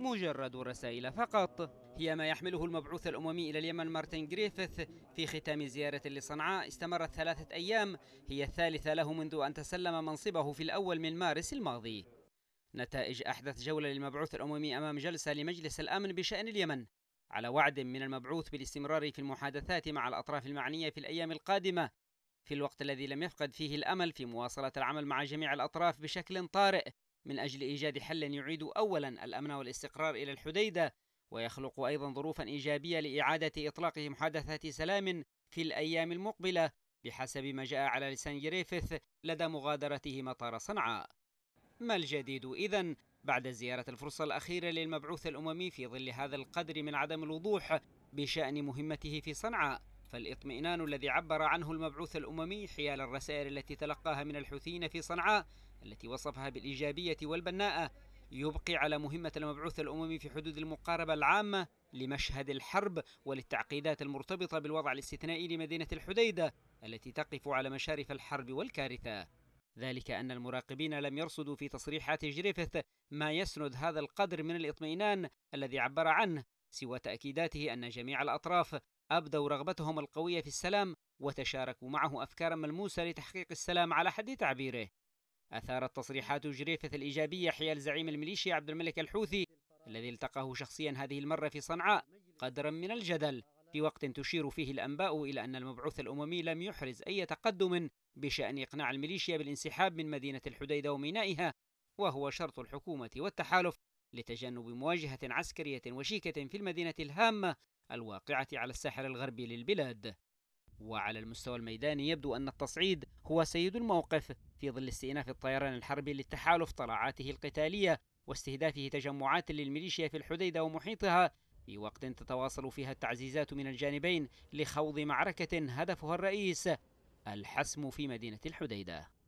مجرد رسائل فقط هي ما يحمله المبعوث الأممي إلى اليمن مارتن جريفيث في ختام زيارة لصنعاء استمرت ثلاثة أيام هي الثالثة له منذ أن تسلم منصبه في الأول من مارس الماضي نتائج أحدث جولة للمبعوث الأممي أمام جلسة لمجلس الأمن بشأن اليمن على وعد من المبعوث بالاستمرار في المحادثات مع الأطراف المعنية في الأيام القادمة في الوقت الذي لم يفقد فيه الأمل في مواصلة العمل مع جميع الأطراف بشكل طارئ من أجل إيجاد حل يعيد أولا الأمن والاستقرار إلى الحديدة ويخلق أيضا ظروفا إيجابية لإعادة إطلاق محادثات سلام في الأيام المقبلة بحسب ما جاء على لسان جريفيث لدى مغادرته مطار صنعاء ما الجديد إذا بعد زيارة الفرصة الأخيرة للمبعوث الأممي في ظل هذا القدر من عدم الوضوح بشأن مهمته في صنعاء فالاطمئنان الذي عبر عنه المبعوث الأممي حيال الرسائل التي تلقاها من الحوثيين في صنعاء التي وصفها بالإيجابية والبناءة يبقي على مهمة المبعوث الأممي في حدود المقاربة العامة لمشهد الحرب وللتعقيدات المرتبطة بالوضع الاستثنائي لمدينة الحديدة التي تقف على مشارف الحرب والكارثة ذلك أن المراقبين لم يرصدوا في تصريحات جريفيث ما يسند هذا القدر من الاطمئنان الذي عبر عنه سوى تأكيداته أن جميع الأطراف أبدوا رغبتهم القوية في السلام وتشاركوا معه أفكارا ملموسة لتحقيق السلام على حد تعبيره أثارت تصريحات جريفث الإيجابية حيال زعيم الميليشيا عبد الملك الحوثي الذي التقاه شخصيا هذه المرة في صنعاء قدرا من الجدل في وقت تشير فيه الأنباء إلى أن المبعوث الأممي لم يحرز أي تقدم بشأن إقناع الميليشيا بالانسحاب من مدينة الحديدة ومينائها وهو شرط الحكومة والتحالف لتجنب مواجهة عسكرية وشيكة في المدينة الهامة الواقعة على الساحل الغربي للبلاد وعلى المستوى الميداني يبدو أن التصعيد هو سيد الموقف في ظل استئناف الطيران الحربي للتحالف طلعاته القتالية واستهدافه تجمعات للميليشيا في الحديدة ومحيطها في وقت تتواصل فيها التعزيزات من الجانبين لخوض معركة هدفها الرئيس الحسم في مدينة الحديدة